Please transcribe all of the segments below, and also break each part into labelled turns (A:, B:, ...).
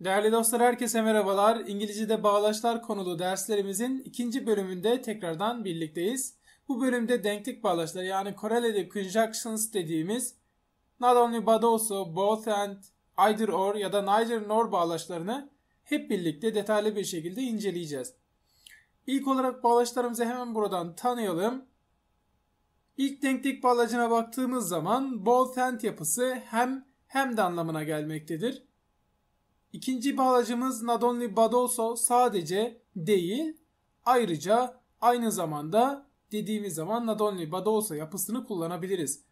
A: Değerli dostlar herkese merhabalar. İngilizce'de bağlaçlar konulu derslerimizin ikinci bölümünde tekrardan birlikteyiz. Bu bölümde denklik bağlaçları yani correlative conjunctions dediğimiz not only but also, both and, either or ya da neither nor bağlaçlarını hep birlikte detaylı bir şekilde inceleyeceğiz. İlk olarak bağlaçlarımızı hemen buradan tanıyalım. İlk denklik bağlacına baktığımız zaman both and yapısı hem hem de anlamına gelmektedir. İkinci bağlacımız Nadonli Badoso sadece değil ayrıca aynı zamanda dediğimiz zaman Nadonli Badoso yapısını kullanabiliriz.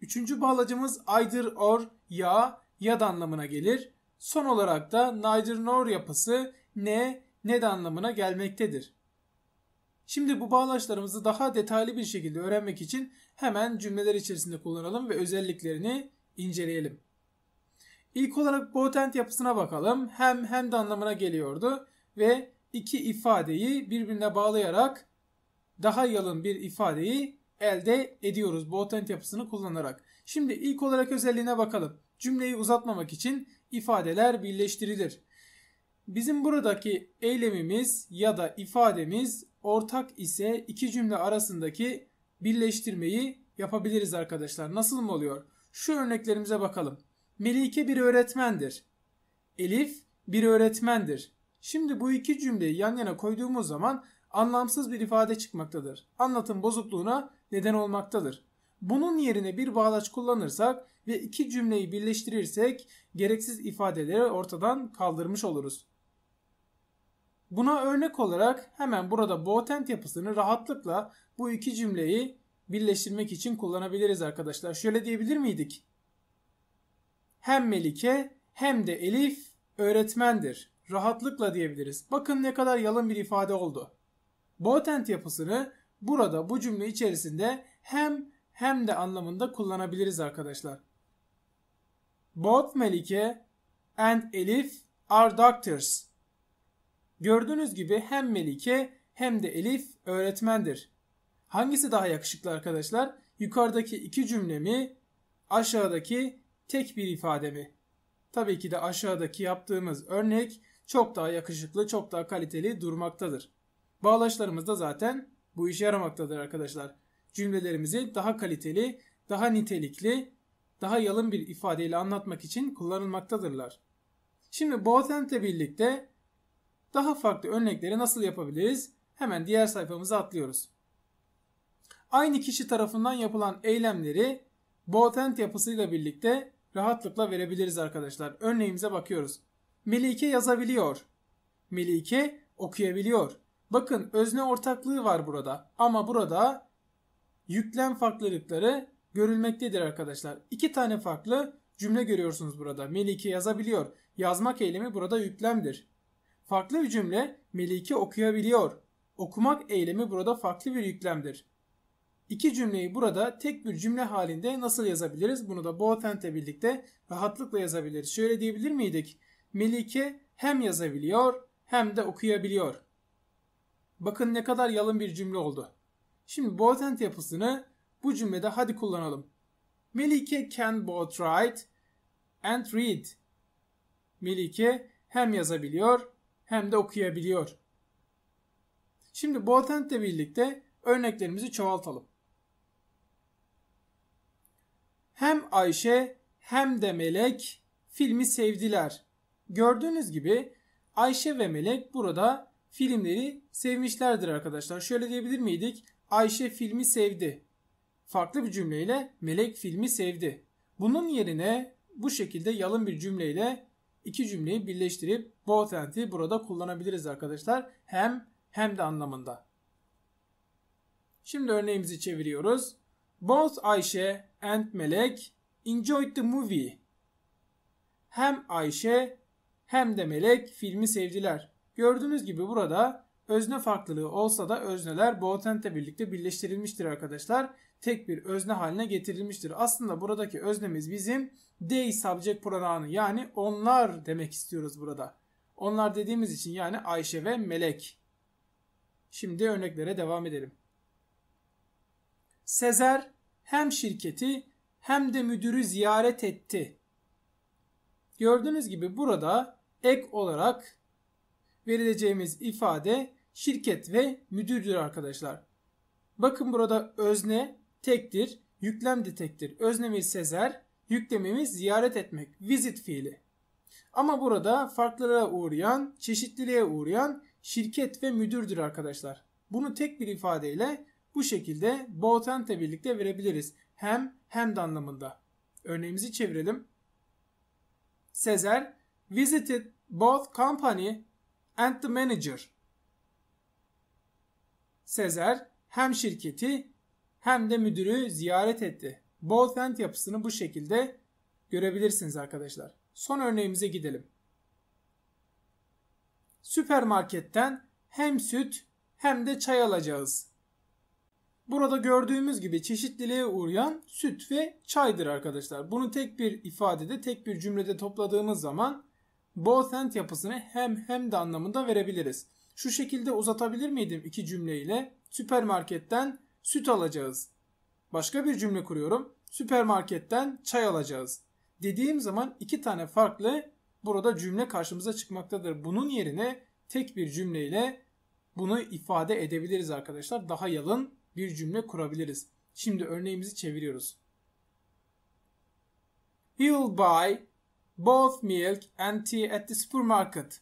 A: Üçüncü bağlacımız either or ya ya da anlamına gelir. Son olarak da neither nor yapısı ne ne de anlamına gelmektedir. Şimdi bu bağlaçlarımızı daha detaylı bir şekilde öğrenmek için hemen cümleler içerisinde kullanalım ve özelliklerini inceleyelim. İlk olarak potent yapısına bakalım. Hem hem de anlamına geliyordu ve iki ifadeyi birbirine bağlayarak daha yalın bir ifadeyi elde ediyoruz potent yapısını kullanarak. Şimdi ilk olarak özelliğine bakalım. Cümleyi uzatmamak için ifadeler birleştirilir. Bizim buradaki eylemimiz ya da ifademiz ortak ise iki cümle arasındaki birleştirmeyi yapabiliriz arkadaşlar. Nasıl mı oluyor? Şu örneklerimize bakalım. Melike bir öğretmendir. Elif bir öğretmendir. Şimdi bu iki cümleyi yan yana koyduğumuz zaman anlamsız bir ifade çıkmaktadır. Anlatım bozukluğuna neden olmaktadır. Bunun yerine bir bağlaç kullanırsak ve iki cümleyi birleştirirsek gereksiz ifadeleri ortadan kaldırmış oluruz. Buna örnek olarak hemen burada botent yapısını rahatlıkla bu iki cümleyi birleştirmek için kullanabiliriz arkadaşlar. Şöyle diyebilir miydik? hem Melike hem de Elif öğretmendir. Rahatlıkla diyebiliriz. Bakın ne kadar yalın bir ifade oldu. Botent yapısını burada bu cümle içerisinde hem hem de anlamında kullanabiliriz arkadaşlar. Both Melike and Elif are doctors. Gördüğünüz gibi hem Melike hem de Elif öğretmendir. Hangisi daha yakışıklı arkadaşlar? Yukarıdaki iki cümlemi Aşağıdaki tek bir ifade mi? Tabii ki de aşağıdaki yaptığımız örnek çok daha yakışıklı, çok daha kaliteli durmaktadır. Bağlaçlarımız da zaten bu işe yaramaktadır arkadaşlar. Cümlelerimizi daha kaliteli, daha nitelikli, daha yalın bir ifadeyle anlatmak için kullanılmaktadırlar. Şimdi ile birlikte daha farklı örnekleri nasıl yapabiliriz? Hemen diğer sayfamıza atlıyoruz. Aynı kişi tarafından yapılan eylemleri Boateng yapısıyla birlikte rahatlıkla verebiliriz arkadaşlar. Örneğimize bakıyoruz. Melike yazabiliyor. Melike okuyabiliyor. Bakın özne ortaklığı var burada. Ama burada yüklem farklılıkları görülmektedir arkadaşlar. İki tane farklı cümle görüyorsunuz burada. Melike yazabiliyor. Yazmak eylemi burada yüklemdir. Farklı bir cümle Melike okuyabiliyor. Okumak eylemi burada farklı bir yüklemdir. İki cümleyi burada tek bir cümle halinde nasıl yazabiliriz? Bunu da Boateng'le birlikte rahatlıkla yazabiliriz. Şöyle diyebilir miydik? Melike hem yazabiliyor hem de okuyabiliyor. Bakın ne kadar yalın bir cümle oldu. Şimdi Boateng yapısını bu cümlede hadi kullanalım. Melike can both write and read. Melike hem yazabiliyor hem de okuyabiliyor. Şimdi Boateng'le birlikte örneklerimizi çoğaltalım. Hem Ayşe hem de Melek filmi sevdiler. Gördüğünüz gibi Ayşe ve Melek burada filmleri sevmişlerdir arkadaşlar. Şöyle diyebilir miydik? Ayşe filmi sevdi. Farklı bir cümleyle Melek filmi sevdi. Bunun yerine bu şekilde yalın bir cümleyle iki cümleyi birleştirip both and'i burada kullanabiliriz arkadaşlar. Hem hem de anlamında. Şimdi örneğimizi çeviriyoruz. Both Ayşe and Melek enjoyed the movie. Hem Ayşe hem de Melek filmi sevdiler. Gördüğünüz gibi burada özne farklılığı olsa da özneler both Boateng'le birlikte birleştirilmiştir arkadaşlar. Tek bir özne haline getirilmiştir. Aslında buradaki öznemiz bizim they subject pronounu yani onlar demek istiyoruz burada. Onlar dediğimiz için yani Ayşe ve Melek. Şimdi örneklere devam edelim. Sezer hem şirketi hem de müdürü ziyaret etti. Gördüğünüz gibi burada ek olarak verileceğimiz ifade şirket ve müdürdür arkadaşlar. Bakın burada özne tektir, yüklem de tektir. Öznemimiz sezer, yüklemimiz ziyaret etmek, visit fiili. Ama burada farklılığa uğrayan, çeşitliliğe uğrayan şirket ve müdürdür arkadaşlar. Bunu tek bir ifadeyle bu şekilde both bothent'le birlikte verebiliriz. Hem hem de anlamında. Örneğimizi çevirelim. Sezer visited both company and the manager. Sezer hem şirketi hem de müdürü ziyaret etti. Both and yapısını bu şekilde görebilirsiniz arkadaşlar. Son örneğimize gidelim. Süpermarketten hem süt hem de çay alacağız. Burada gördüğümüz gibi çeşitliliğe uğrayan süt ve çaydır arkadaşlar. Bunu tek bir ifadede, tek bir cümlede topladığımız zaman both and yapısını hem hem de anlamında verebiliriz. Şu şekilde uzatabilir miydim iki cümleyle? Süpermarketten süt alacağız. Başka bir cümle kuruyorum. Süpermarketten çay alacağız. Dediğim zaman iki tane farklı burada cümle karşımıza çıkmaktadır. Bunun yerine tek bir cümleyle bunu ifade edebiliriz arkadaşlar. Daha yalın bir cümle kurabiliriz. Şimdi örneğimizi çeviriyoruz. He'll buy both milk and tea at the supermarket.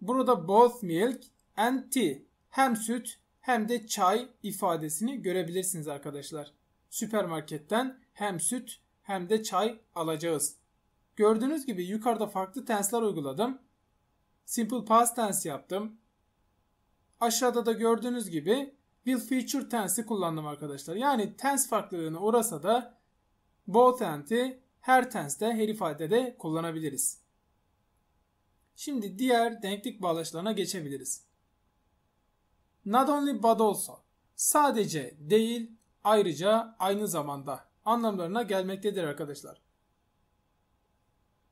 A: Burada both milk and tea hem süt hem de çay ifadesini görebilirsiniz arkadaşlar. Süpermarketten hem süt hem de çay alacağız. Gördüğünüz gibi yukarıda farklı tensler uyguladım. Simple past tense yaptım. Aşağıda da gördüğünüz gibi will feature tense'i kullandım arkadaşlar. Yani tense farklılığını orasa da both and'i her tense'de her ifadede kullanabiliriz. Şimdi diğer denklik bağlaçlarına geçebiliriz. Not only but also sadece değil ayrıca aynı zamanda anlamlarına gelmektedir arkadaşlar.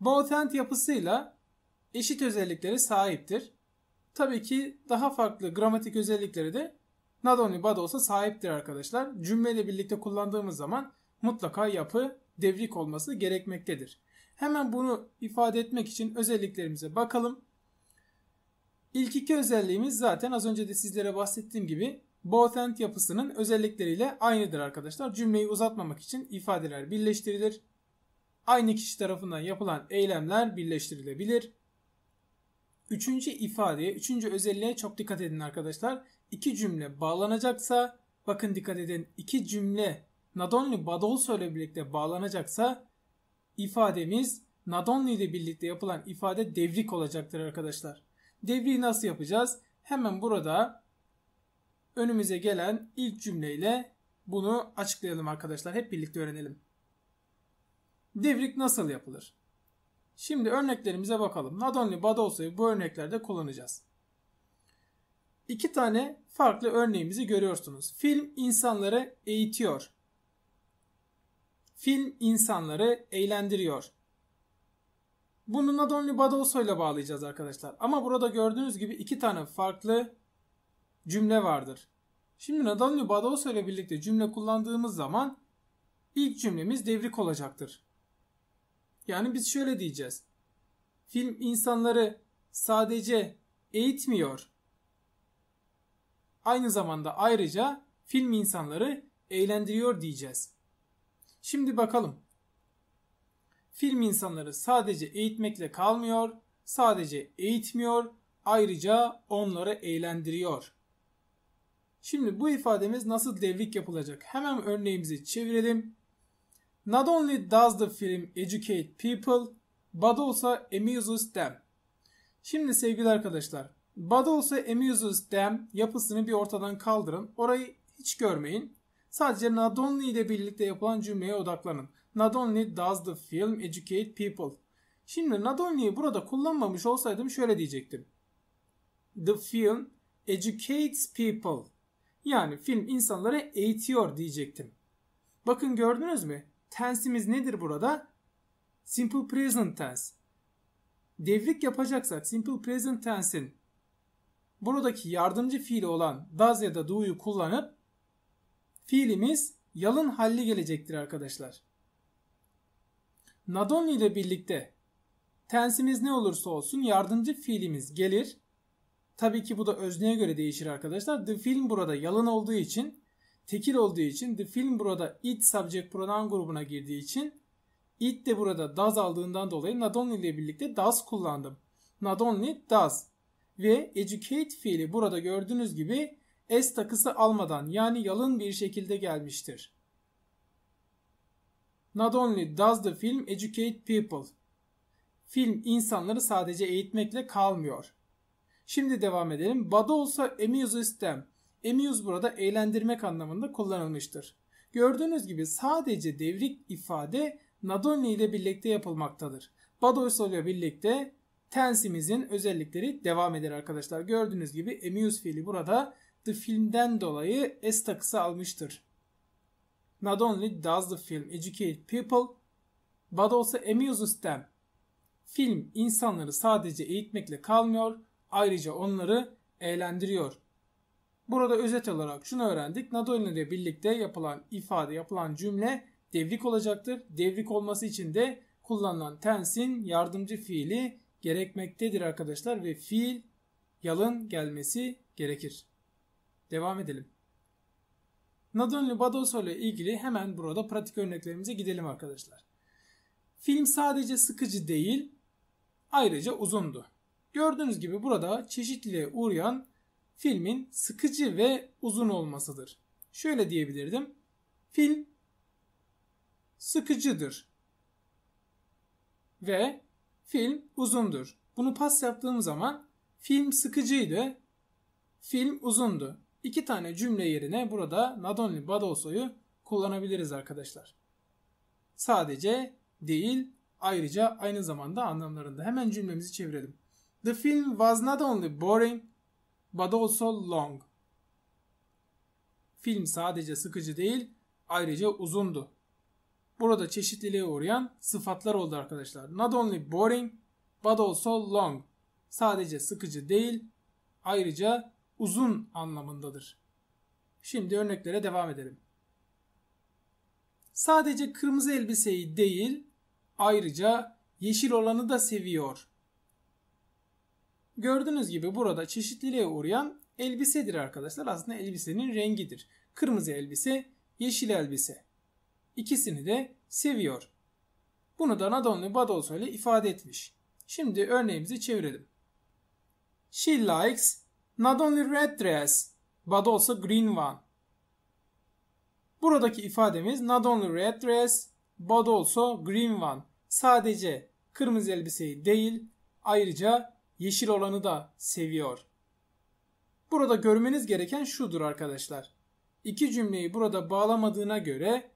A: Both and yapısıyla eşit özellikleri sahiptir. Tabii ki daha farklı gramatik özellikleri de not only but olsa sahiptir arkadaşlar. Cümleyle birlikte kullandığımız zaman mutlaka yapı devrik olması gerekmektedir. Hemen bunu ifade etmek için özelliklerimize bakalım. İlk iki özelliğimiz zaten az önce de sizlere bahsettiğim gibi both and yapısının özellikleriyle aynıdır arkadaşlar. Cümleyi uzatmamak için ifadeler birleştirilir. Aynı kişi tarafından yapılan eylemler birleştirilebilir. Üçüncü ifadeye, üçüncü özelliğe çok dikkat edin arkadaşlar iki cümle bağlanacaksa bakın dikkat edin iki cümle not only but also ile birlikte bağlanacaksa ifademiz not only ile birlikte yapılan ifade devrik olacaktır arkadaşlar. Devriği nasıl yapacağız? Hemen burada önümüze gelen ilk cümleyle bunu açıklayalım arkadaşlar. Hep birlikte öğrenelim. Devrik nasıl yapılır? Şimdi örneklerimize bakalım. Not only but also bu örneklerde kullanacağız iki tane farklı örneğimizi görüyorsunuz. Film insanları eğitiyor. Film insanları eğlendiriyor. Bunu Not Only But Also ile bağlayacağız arkadaşlar. Ama burada gördüğünüz gibi iki tane farklı cümle vardır. Şimdi Not Only But Also ile birlikte cümle kullandığımız zaman ilk cümlemiz devrik olacaktır. Yani biz şöyle diyeceğiz. Film insanları sadece eğitmiyor aynı zamanda ayrıca film insanları eğlendiriyor diyeceğiz. Şimdi bakalım. Film insanları sadece eğitmekle kalmıyor, sadece eğitmiyor, ayrıca onları eğlendiriyor. Şimdi bu ifademiz nasıl devrik yapılacak? Hemen örneğimizi çevirelim. Not only does the film educate people, but also amuses them. Şimdi sevgili arkadaşlar, Bad olsa amuses them yapısını bir ortadan kaldırın. Orayı hiç görmeyin. Sadece not only ile birlikte yapılan cümleye odaklanın. Not only does the film educate people. Şimdi not only'yi burada kullanmamış olsaydım şöyle diyecektim. The film educates people. Yani film insanları eğitiyor diyecektim. Bakın gördünüz mü? Tensimiz nedir burada? Simple present tense. Devrik yapacaksak simple present tense'in buradaki yardımcı fiili olan does ya da do'yu kullanıp fiilimiz yalın halli gelecektir arkadaşlar. Not only ile birlikte tensimiz ne olursa olsun yardımcı fiilimiz gelir. Tabii ki bu da özneye göre değişir arkadaşlar. The film burada yalın olduğu için, tekil olduğu için, the film burada it subject pronoun grubuna girdiği için it de burada does aldığından dolayı not only ile birlikte does kullandım. Not only does ve educate fiili burada gördüğünüz gibi s takısı almadan yani yalın bir şekilde gelmiştir. Not only does the film educate people. Film insanları sadece eğitmekle kalmıyor. Şimdi devam edelim. Bada olsa amuses them. Amuse burada eğlendirmek anlamında kullanılmıştır. Gördüğünüz gibi sadece devrik ifade not only ile birlikte yapılmaktadır. Bad ile birlikte tensimizin özellikleri devam eder arkadaşlar. Gördüğünüz gibi amuse fiili burada the film'den dolayı s takısı almıştır. Not only does the film educate people but also amuses them. Film insanları sadece eğitmekle kalmıyor, ayrıca onları eğlendiriyor. Burada özet olarak şunu öğrendik. Not only ile birlikte yapılan ifade, yapılan cümle devrik olacaktır. Devrik olması için de kullanılan tensin yardımcı fiili gerekmektedir arkadaşlar ve fiil yalın gelmesi gerekir. Devam edelim. Nadonlu Badoso ile ilgili hemen burada pratik örneklerimize gidelim arkadaşlar. Film sadece sıkıcı değil, ayrıca uzundu. Gördüğünüz gibi burada çeşitliliğe uğrayan filmin sıkıcı ve uzun olmasıdır. Şöyle diyebilirdim. Film sıkıcıdır ve Film uzundur. Bunu pas yaptığım zaman film sıkıcıydı. Film uzundu. İki tane cümle yerine burada not only but also'yu kullanabiliriz arkadaşlar. Sadece değil ayrıca aynı zamanda anlamlarında. Hemen cümlemizi çevirelim. The film was not only boring but also long. Film sadece sıkıcı değil ayrıca uzundu burada çeşitliliğe uğrayan sıfatlar oldu arkadaşlar. Not only boring but also long. Sadece sıkıcı değil ayrıca uzun anlamındadır. Şimdi örneklere devam edelim. Sadece kırmızı elbiseyi değil ayrıca yeşil olanı da seviyor. Gördüğünüz gibi burada çeşitliliğe uğrayan elbisedir arkadaşlar. Aslında elbisenin rengidir. Kırmızı elbise, yeşil elbise. İkisini de seviyor. Bunu da Nadonlu Badolso ile ifade etmiş. Şimdi örneğimizi çevirelim. She likes not only red dress but also green one. Buradaki ifademiz not only red dress but also green one. Sadece kırmızı elbiseyi değil ayrıca yeşil olanı da seviyor. Burada görmeniz gereken şudur arkadaşlar. İki cümleyi burada bağlamadığına göre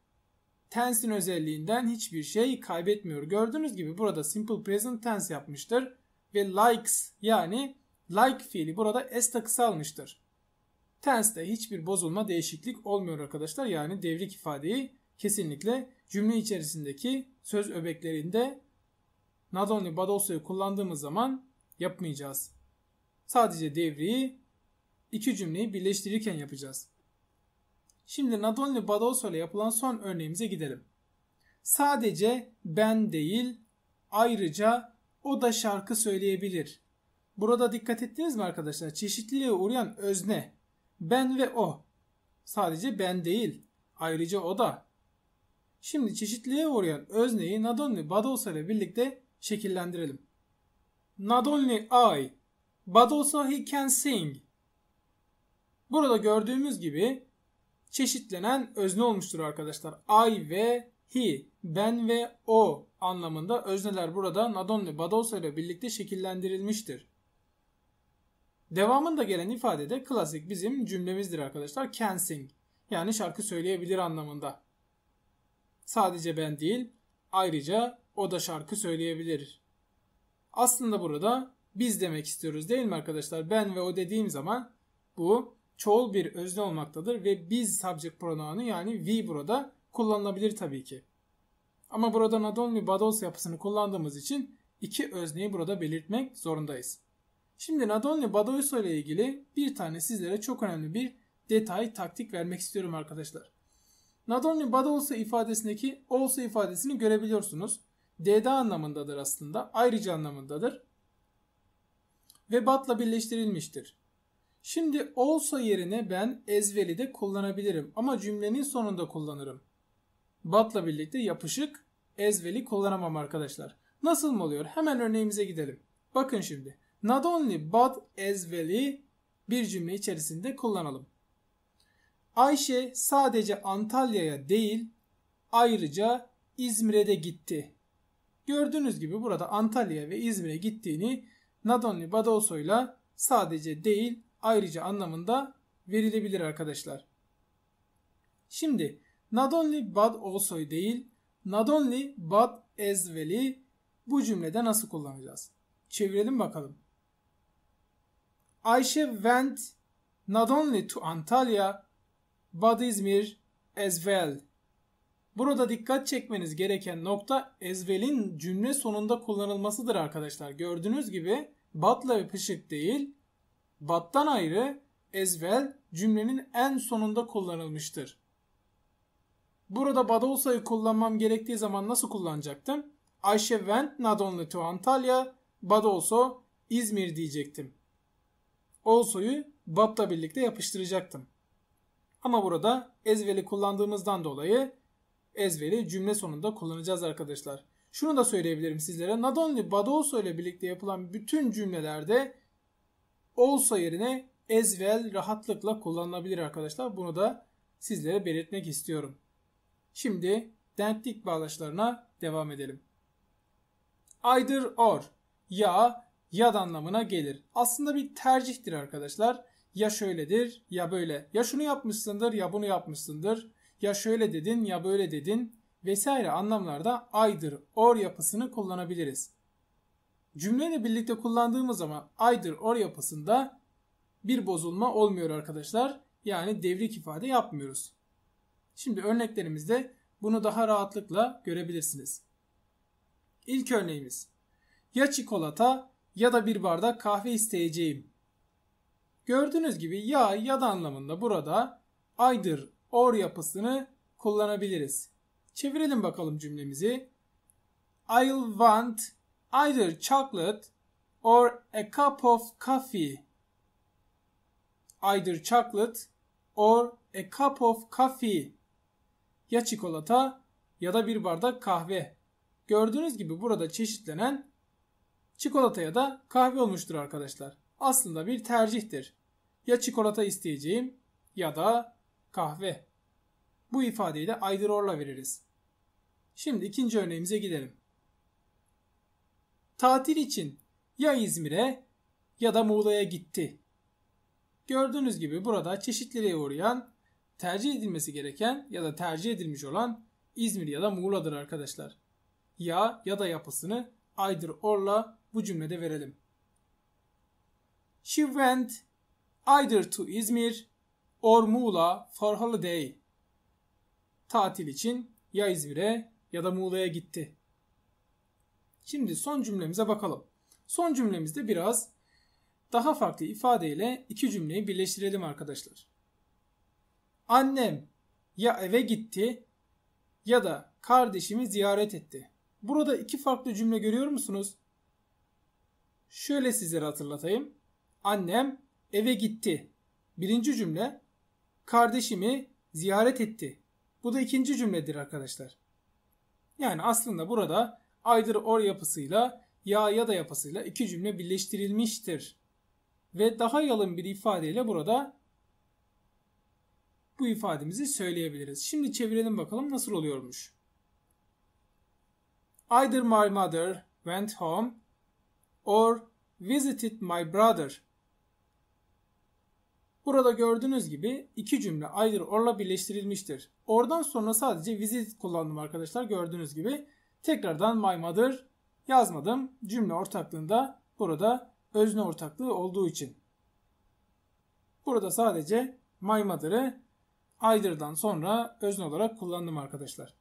A: tense'in özelliğinden hiçbir şey kaybetmiyor. Gördüğünüz gibi burada simple present tense yapmıştır ve likes yani like fiili burada s'ta kısalmıştır. Tense'de hiçbir bozulma değişiklik olmuyor arkadaşlar. Yani devrik ifadeyi kesinlikle cümle içerisindeki söz öbeklerinde not only but also'yu kullandığımız zaman yapmayacağız. Sadece devriyi iki cümleyi birleştirirken yapacağız. Şimdi Nadolny Badoso ile yapılan son örneğimize gidelim. Sadece ben değil ayrıca o da şarkı söyleyebilir. Burada dikkat ettiniz mi arkadaşlar? Çeşitliliğe uğrayan özne ben ve o. Sadece ben değil ayrıca o da. Şimdi çeşitliliğe uğrayan özneyi Nadolny Badosa ile birlikte şekillendirelim. Nadolny I, Badosa he can sing. Burada gördüğümüz gibi çeşitlenen özne olmuştur arkadaşlar. I ve he, ben ve o anlamında özneler burada Nadon ve Badosa ile birlikte şekillendirilmiştir. Devamında gelen ifade de klasik bizim cümlemizdir arkadaşlar. Can sing yani şarkı söyleyebilir anlamında. Sadece ben değil ayrıca o da şarkı söyleyebilir. Aslında burada biz demek istiyoruz değil mi arkadaşlar? Ben ve o dediğim zaman bu çoğul bir özne olmaktadır ve biz subject pronounu yani we burada kullanılabilir tabii ki. Ama burada not only but also yapısını kullandığımız için iki özneyi burada belirtmek zorundayız. Şimdi not only but also ile ilgili bir tane sizlere çok önemli bir detay, taktik vermek istiyorum arkadaşlar. Not only but also ifadesindeki also ifadesini görebiliyorsunuz. D'da anlamındadır aslında. Ayrıca anlamındadır. Ve but'la birleştirilmiştir. Şimdi olsa yerine ben ezveli de kullanabilirim ama cümlenin sonunda kullanırım. Bat'la birlikte yapışık ezveli kullanamam arkadaşlar. Nasıl mı oluyor? Hemen örneğimize gidelim. Bakın şimdi. Not only but ezveli bir cümle içerisinde kullanalım. Ayşe sadece Antalya'ya değil ayrıca İzmir'e de gitti. Gördüğünüz gibi burada Antalya ve İzmir'e gittiğini not only but ile sadece değil ayrıca anlamında verilebilir arkadaşlar. Şimdi not only but also değil not only but as well'i bu cümlede nasıl kullanacağız? Çevirelim bakalım. Ayşe went not only to Antalya but İzmir as well. Burada dikkat çekmeniz gereken nokta as well'in cümle sonunda kullanılmasıdır arkadaşlar. Gördüğünüz gibi batla ve pışık değil battan ayrı ezvel cümlenin en sonunda kullanılmıştır. Burada badol olsayı kullanmam gerektiği zaman nasıl kullanacaktım? Ayşe went not only to Antalya but also İzmir diyecektim. Also'yu bab'la birlikte yapıştıracaktım. Ama burada ezveli kullandığımızdan dolayı ezveli cümle sonunda kullanacağız arkadaşlar. Şunu da söyleyebilirim sizlere. Not only but also ile birlikte yapılan bütün cümlelerde olsa yerine as well rahatlıkla kullanılabilir arkadaşlar. Bunu da sizlere belirtmek istiyorum. Şimdi dentlik bağlaçlarına devam edelim. Either or ya ya anlamına gelir. Aslında bir tercihtir arkadaşlar. Ya şöyledir ya böyle. Ya şunu yapmışsındır ya bunu yapmışsındır. Ya şöyle dedin ya böyle dedin vesaire anlamlarda either or yapısını kullanabiliriz cümleyle birlikte kullandığımız zaman either or yapısında bir bozulma olmuyor arkadaşlar. Yani devrik ifade yapmıyoruz. Şimdi örneklerimizde bunu daha rahatlıkla görebilirsiniz. İlk örneğimiz. Ya çikolata ya da bir bardak kahve isteyeceğim. Gördüğünüz gibi ya ya da anlamında burada either or yapısını kullanabiliriz. Çevirelim bakalım cümlemizi. I'll want either chocolate or a cup of coffee. Either chocolate or a cup of coffee. Ya çikolata ya da bir bardak kahve. Gördüğünüz gibi burada çeşitlenen çikolata ya da kahve olmuştur arkadaşlar. Aslında bir tercihtir. Ya çikolata isteyeceğim ya da kahve. Bu ifadeyi de either or'la veririz. Şimdi ikinci örneğimize gidelim tatil için ya İzmir'e ya da Muğla'ya gitti. Gördüğünüz gibi burada çeşitliliğe uğrayan, tercih edilmesi gereken ya da tercih edilmiş olan İzmir ya da Muğla'dır arkadaşlar. Ya ya da yapısını either or'la bu cümlede verelim. She went either to İzmir or Muğla for holiday. Tatil için ya İzmir'e ya da Muğla'ya gitti. Şimdi son cümlemize bakalım. Son cümlemizde biraz daha farklı ifadeyle iki cümleyi birleştirelim arkadaşlar. Annem ya eve gitti ya da kardeşimi ziyaret etti. Burada iki farklı cümle görüyor musunuz? Şöyle sizlere hatırlatayım. Annem eve gitti. Birinci cümle kardeşimi ziyaret etti. Bu da ikinci cümledir arkadaşlar. Yani aslında burada either or yapısıyla ya ya da yapısıyla iki cümle birleştirilmiştir. Ve daha yalın bir ifadeyle burada bu ifademizi söyleyebiliriz. Şimdi çevirelim bakalım nasıl oluyormuş. Either my mother went home or visited my brother. Burada gördüğünüz gibi iki cümle either or'la birleştirilmiştir. Oradan sonra sadece visit kullandım arkadaşlar gördüğünüz gibi. Tekrardan my mother yazmadım. Cümle ortaklığında burada özne ortaklığı olduğu için. Burada sadece my mother'ı either'dan sonra özne olarak kullandım arkadaşlar.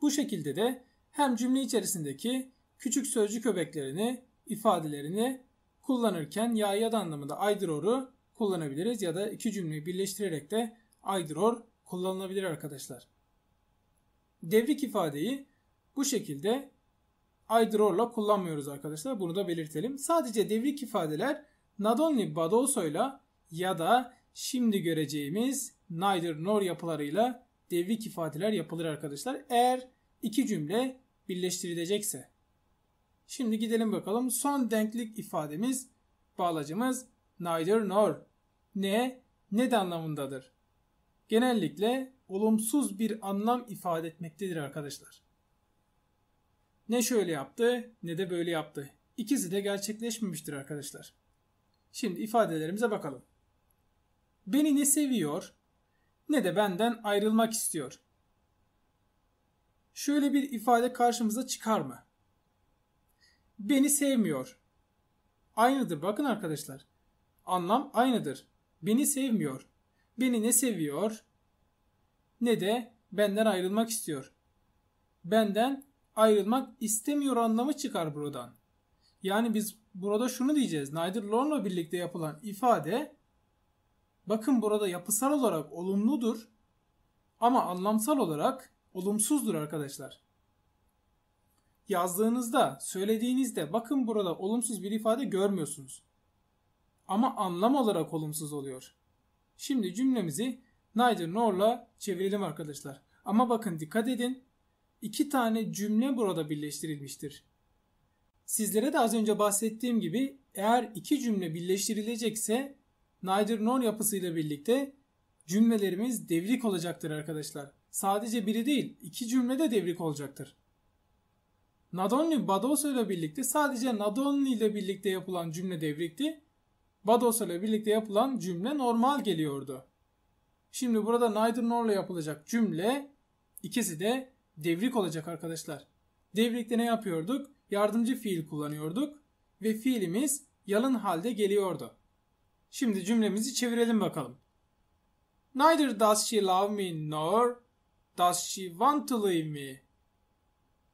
A: Bu şekilde de hem cümle içerisindeki küçük sözcük öbeklerini, ifadelerini kullanırken ya ya da anlamında either or'u kullanabiliriz ya da iki cümleyi birleştirerek de either or kullanılabilir arkadaşlar. Devrik ifadeyi bu şekilde either'or'la kullanmıyoruz arkadaşlar. Bunu da belirtelim. Sadece devrik ifadeler not only but ya da şimdi göreceğimiz neither nor yapılarıyla devrik ifadeler yapılır arkadaşlar. Eğer iki cümle birleştirilecekse. Şimdi gidelim bakalım. Son denklik ifademiz, bağlacımız neither nor. Ne, ne de anlamındadır. Genellikle olumsuz bir anlam ifade etmektedir arkadaşlar. Ne şöyle yaptı ne de böyle yaptı. İkisi de gerçekleşmemiştir arkadaşlar. Şimdi ifadelerimize bakalım. Beni ne seviyor ne de benden ayrılmak istiyor. Şöyle bir ifade karşımıza çıkar mı? Beni sevmiyor. Aynıdır bakın arkadaşlar. Anlam aynıdır. Beni sevmiyor. Beni ne seviyor ne de benden ayrılmak istiyor. Benden ayrılmak istemiyor anlamı çıkar buradan. Yani biz burada şunu diyeceğiz. Nigel Lawrence'la birlikte yapılan ifade bakın burada yapısal olarak olumludur ama anlamsal olarak olumsuzdur arkadaşlar. Yazdığınızda, söylediğinizde bakın burada olumsuz bir ifade görmüyorsunuz. Ama anlam olarak olumsuz oluyor. Şimdi cümlemizi neither nor'la çevirelim arkadaşlar. Ama bakın dikkat edin iki tane cümle burada birleştirilmiştir. Sizlere de az önce bahsettiğim gibi eğer iki cümle birleştirilecekse neither nor yapısıyla birlikte cümlelerimiz devrik olacaktır arkadaşlar. Sadece biri değil iki cümle de devrik olacaktır. Not only but also ile birlikte sadece not only ile birlikte yapılan cümle devrikti. But also ile birlikte yapılan cümle normal geliyordu. Şimdi burada neither nor ile yapılacak cümle ikisi de devrik olacak arkadaşlar. Devrikte ne yapıyorduk? Yardımcı fiil kullanıyorduk ve fiilimiz yalın halde geliyordu. Şimdi cümlemizi çevirelim bakalım. Neither does she love me nor does she want to leave me.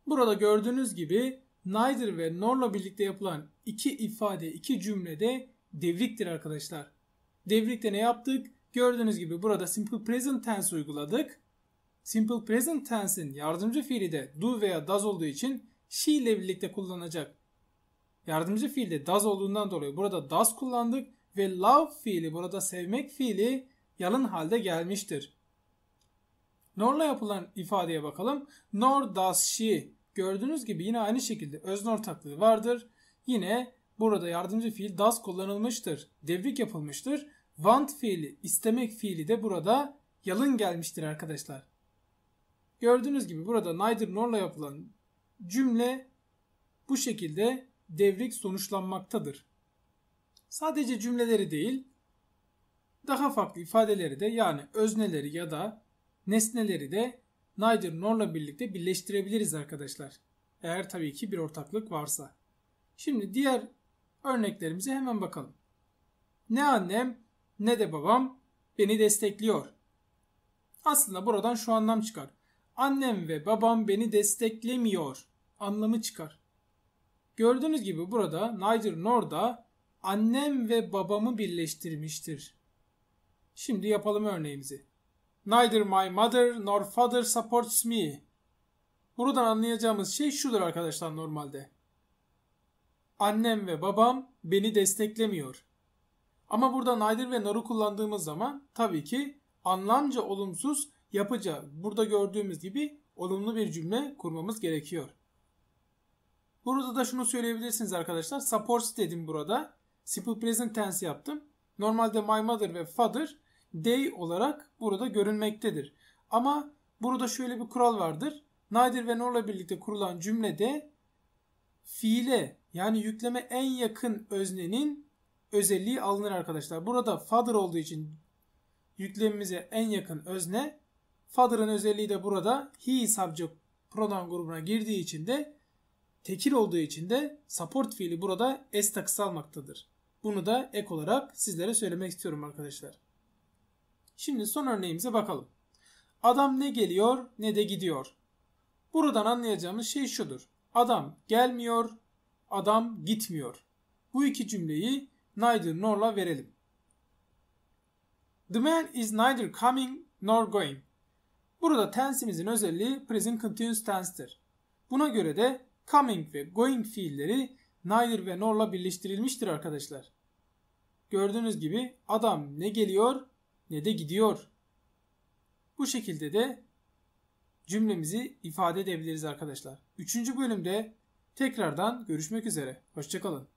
A: Burada gördüğünüz gibi neither ve nor'la birlikte yapılan iki ifade, iki cümlede devriktir arkadaşlar. Devrikte ne yaptık? Gördüğünüz gibi burada simple present tense uyguladık Simple Present Tense'in yardımcı fiili de do veya does olduğu için she ile birlikte kullanacak. Yardımcı fiilde does olduğundan dolayı burada does kullandık ve love fiili burada sevmek fiili yalın halde gelmiştir. Nor'la yapılan ifadeye bakalım. Nor does she. Gördüğünüz gibi yine aynı şekilde özne ortaklığı vardır. Yine burada yardımcı fiil does kullanılmıştır. Devrik yapılmıştır. Want fiili, istemek fiili de burada yalın gelmiştir arkadaşlar. Gördüğünüz gibi burada neither nor'la yapılan cümle bu şekilde devrik sonuçlanmaktadır. Sadece cümleleri değil, daha farklı ifadeleri de yani özneleri ya da nesneleri de neither nor'la birlikte birleştirebiliriz arkadaşlar. Eğer tabii ki bir ortaklık varsa. Şimdi diğer örneklerimize hemen bakalım. Ne annem ne de babam beni destekliyor. Aslında buradan şu anlam çıkar annem ve babam beni desteklemiyor anlamı çıkar. Gördüğünüz gibi burada Niger Norda annem ve babamı birleştirmiştir. Şimdi yapalım örneğimizi. Neither my mother nor father supports me. Buradan anlayacağımız şey şudur arkadaşlar normalde. Annem ve babam beni desteklemiyor. Ama burada neither ve nor'u kullandığımız zaman tabii ki anlamca olumsuz yapıca burada gördüğümüz gibi olumlu bir cümle kurmamız gerekiyor. Burada da şunu söyleyebilirsiniz arkadaşlar. Supports dedim burada. Simple present tense yaptım. Normalde my mother ve father day olarak burada görünmektedir. Ama burada şöyle bir kural vardır. Neither ve nor'la birlikte kurulan cümlede fiile yani yükleme en yakın öznenin özelliği alınır arkadaşlar. Burada father olduğu için yüklemimize en yakın özne Father'ın özelliği de burada he subject pronoun grubuna girdiği için de tekil olduğu için de support fiili burada s takısı almaktadır. Bunu da ek olarak sizlere söylemek istiyorum arkadaşlar. Şimdi son örneğimize bakalım. Adam ne geliyor ne de gidiyor. Buradan anlayacağımız şey şudur. Adam gelmiyor, adam gitmiyor. Bu iki cümleyi neither nor'la verelim. The man is neither coming nor going. Burada tense'imizin özelliği present continuous tense'tir. Buna göre de coming ve going fiilleri neither ve nor'la birleştirilmiştir arkadaşlar. Gördüğünüz gibi adam ne geliyor ne de gidiyor. Bu şekilde de cümlemizi ifade edebiliriz arkadaşlar. Üçüncü bölümde tekrardan görüşmek üzere. Hoşçakalın.